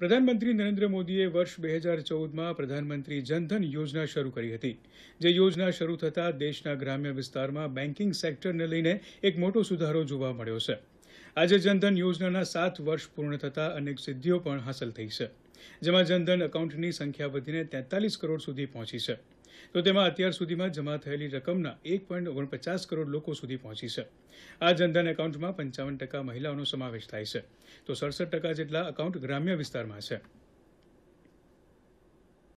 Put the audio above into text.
પ્રધાનમંત્રી નરેન્દ્ર મોદીએ વર્ષ બે હજાર ચૌદમાં પ્રધાનમંત્રી જનધન યોજના શરૂ કરી હતી જે યોજના શરૂ થતાં દેશના ગ્રામ્ય વિસ્તારમાં બેન્કિંગ સેક્ટરને લઈને એક મોટો સુધારો જોવા મળ્યો છે આજે જનધન યોજનાના સાત વર્ષ પૂર્ણ થતાં અનેક સિદ્ધિઓ પણ હાંસલ થઈ છે જેમાં જનધન એકાઉન્ટની સંખ્યા વધીને તેતાલીસ કરોડ સુધી પહોંચી છે તો તેમાં અત્યાર સુધીમાં જમા થયેલી રકમના એક પોઈન્ટ ઓગણપચાસ કરોડ લોકો સુધી પહોંચી છે આ જનધન એકાઉન્ટમાં પંચાવન ટકા મહિલાઓનો સમાવેશ થાય છે તો સડસઠ ટકા જેટલા એકાઉન્ટ ગ્રામ્ય વિસ્તારમાં છે